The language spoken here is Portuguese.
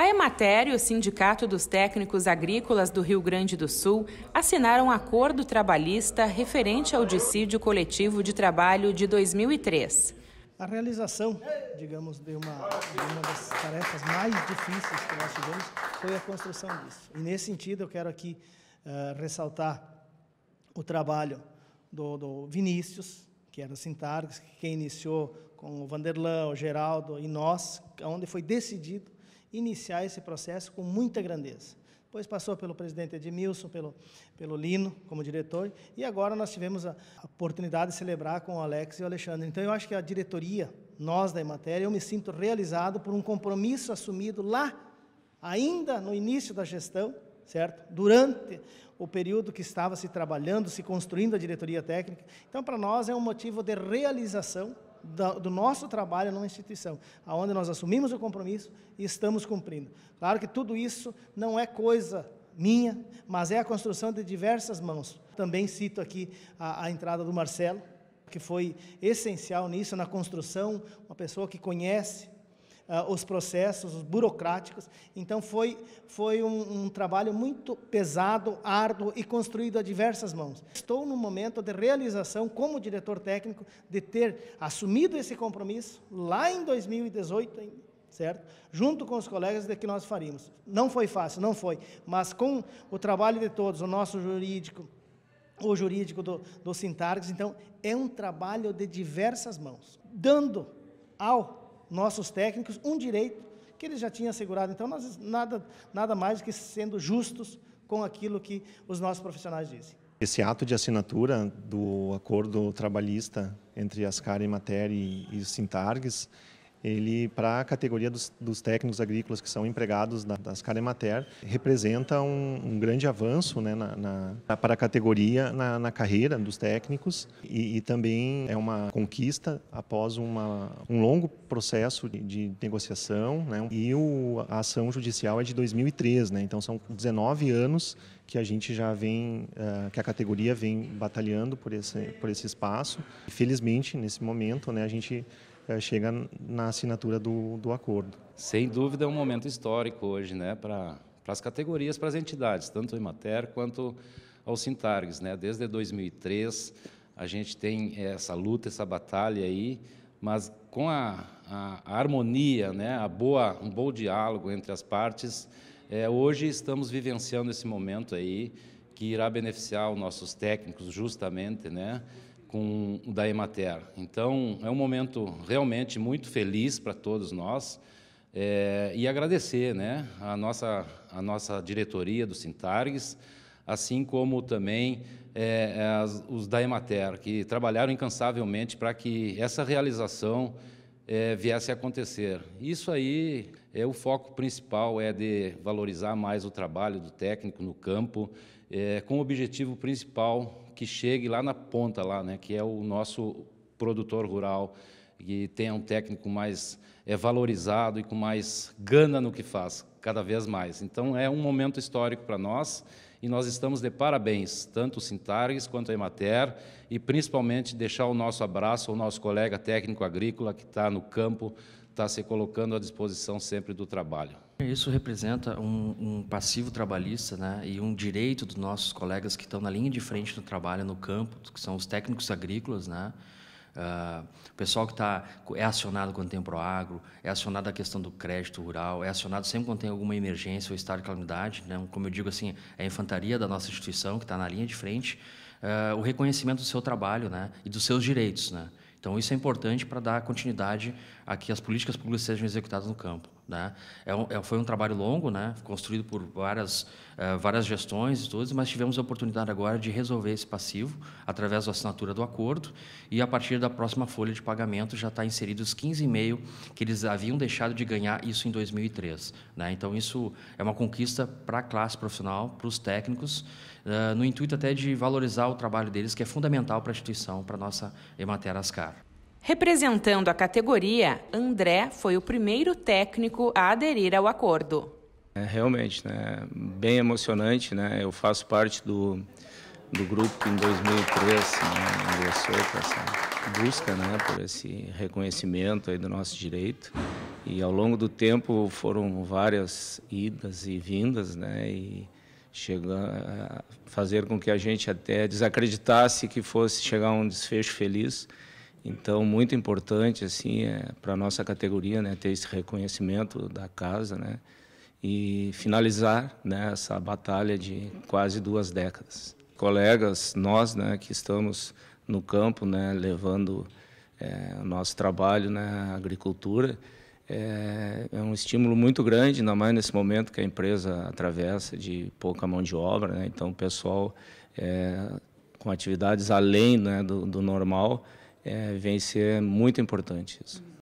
A Emater e o Sindicato dos Técnicos Agrícolas do Rio Grande do Sul assinaram um acordo trabalhista referente ao dissídio coletivo de trabalho de 2003. A realização, digamos, de uma, de uma das tarefas mais difíceis que nós tivemos foi a construção disso. E nesse sentido, eu quero aqui uh, ressaltar o trabalho do, do Vinícius, que era o Sintargues, que iniciou com o Vanderlan, o Geraldo e nós, onde foi decidido iniciar esse processo com muita grandeza. Depois passou pelo presidente Edmilson, pelo, pelo Lino como diretor, e agora nós tivemos a oportunidade de celebrar com o Alex e o Alexandre. Então eu acho que a diretoria, nós da Ematéria, eu me sinto realizado por um compromisso assumido lá, ainda no início da gestão, certo? Durante o período que estava se trabalhando, se construindo a diretoria técnica. Então para nós é um motivo de realização do nosso trabalho numa instituição, aonde nós assumimos o compromisso e estamos cumprindo. Claro que tudo isso não é coisa minha, mas é a construção de diversas mãos. Também cito aqui a, a entrada do Marcelo, que foi essencial nisso, na construção, uma pessoa que conhece uh, os processos os burocráticos. Então, foi, foi um, um, trabalho muito pesado, árduo e construído a diversas mãos. Estou no momento de realização, como diretor técnico, de ter assumido esse compromisso lá em 2018, certo? Junto com os colegas de que nós faríamos. Não foi fácil, não foi, mas com o trabalho de todos, o nosso jurídico, o jurídico do, do então é um trabalho de diversas mãos, dando ao nossos técnicos um direito que eles já tinham assegurado. Então, nós, nada, nada mais que sendo justos com aquilo que os nossos profissionais dizem. Esse ato de assinatura do acordo trabalhista entre Ascar e matéria e, e Sintargues, ele, para a categoria dos, dos, técnicos agrícolas que são empregados da, das Caremater, representa um, um grande avanço né, na, na, para a categoria na, na carreira dos técnicos e, e, também é uma conquista após uma, um longo processo de, de negociação né, e o, a ação judicial é de 2003, né, então são 19 anos que a gente já vem, eh, que a categoria vem batalhando por esse, por esse espaço. Felizmente, nesse momento, né, a gente é, chega na assinatura do, do acordo. Sem dúvida é um momento histórico hoje, né, para as categorias, para as entidades, tanto o Emater quanto ao Sintargues, né? Desde 2003 a gente tem essa luta, essa batalha aí, mas com a, a, a harmonia, né, a boa, um bom diálogo entre as partes, é, hoje estamos vivenciando esse momento aí que irá beneficiar os nossos técnicos justamente, né? com o da Emater. Então, é um momento realmente muito feliz para todos nós é, e agradecer né, a, nossa, a nossa diretoria do Sintargues, assim como também é, as, os da Emater, que trabalharam incansavelmente para que essa realização é, viesse a acontecer. Isso aí é o foco principal é de valorizar mais o trabalho do técnico no campo, é, com o objetivo principal que chegue lá na ponta, lá, né, que é o nosso produtor rural, que tenha um técnico mais é, valorizado e com mais gana no que faz, cada vez mais. Então, é um momento histórico para nós e nós estamos de parabéns, tanto o Sintargues quanto a Emater, e principalmente deixar o nosso abraço ao nosso colega técnico agrícola que está no campo está se colocando à disposição sempre do trabalho. Isso representa um, um, passivo trabalhista né, e um direito dos nossos colegas que estão na linha de frente do trabalho, no campo, que são os técnicos agrícolas, né, Uh, o pessoal que tá, é acionado quando tem o Proagro, é acionado a questão do crédito rural, é acionado sempre quando tem alguma emergência ou estado de calamidade. Né? Como eu digo, assim, é a infantaria da nossa instituição que está na linha de frente, uh, o reconhecimento do seu trabalho né? e dos seus direitos. Né? Então, isso é importante para dar continuidade a que as políticas públicas sejam executadas no campo. Né? É um, é, foi um trabalho longo, né? construído por várias, uh, várias gestões e todos, mas tivemos a oportunidade agora de resolver esse passivo através da assinatura do acordo e a partir da próxima folha de pagamento já está inseridos os 15,5 que eles haviam deixado de ganhar isso em 2003. Né? Então, isso é uma conquista para a classe profissional, para os técnicos, uh, no intuito até de valorizar o trabalho deles, que é fundamental para a instituição, para a nossa Emater Ascar. Representando a categoria, André foi o primeiro técnico a aderir ao acordo. É realmente, né, bem emocionante, né? Eu faço parte do, do grupo que em 2003 né, ingressou essa busca, né, por esse reconhecimento aí do nosso direito. E ao longo do tempo foram várias idas e vindas, né, e chega a fazer com que a gente até desacreditasse que fosse chegar a um desfecho feliz. Então, muito importante assim é, para a nossa categoria né, ter esse reconhecimento da casa né, e finalizar né, essa batalha de quase duas décadas. Colegas, nós né, que estamos no campo né, levando é, o nosso trabalho na né, agricultura, é, é, um estímulo muito grande, ainda mais nesse momento que a empresa atravessa de pouca mão de obra. Né, então, o pessoal é, com atividades além né, do, do normal é, vem ser é muito importante isso.